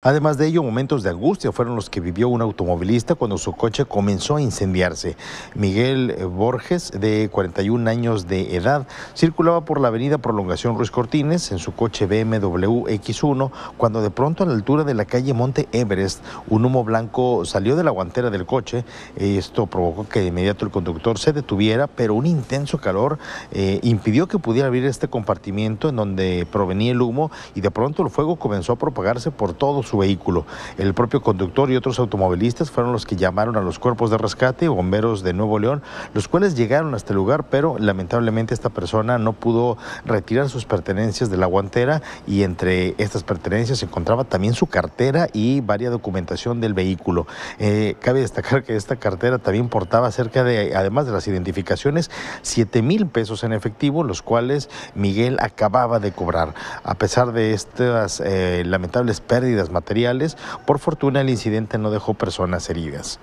Además de ello, momentos de angustia fueron los que vivió un automovilista cuando su coche comenzó a incendiarse. Miguel eh, Borges, de 41 años de edad, circulaba por la avenida Prolongación Ruiz Cortines en su coche BMW X1 cuando de pronto a la altura de la calle Monte Everest un humo blanco salió de la guantera del coche. Esto provocó que de inmediato el conductor se detuviera, pero un intenso calor eh, impidió que pudiera abrir este compartimiento en donde provenía el humo y de pronto el fuego comenzó a propagarse por todos su vehículo. El propio conductor y otros automovilistas fueron los que llamaron a los cuerpos de rescate y bomberos de Nuevo León, los cuales llegaron a este lugar, pero lamentablemente esta persona no pudo retirar sus pertenencias de la guantera y entre estas pertenencias se encontraba también su cartera y varia documentación del vehículo. Eh, cabe destacar que esta cartera también portaba cerca de, además de las identificaciones, 7 mil pesos en efectivo, los cuales Miguel acababa de cobrar. A pesar de estas eh, lamentables pérdidas materiales. Por fortuna el incidente no dejó personas heridas.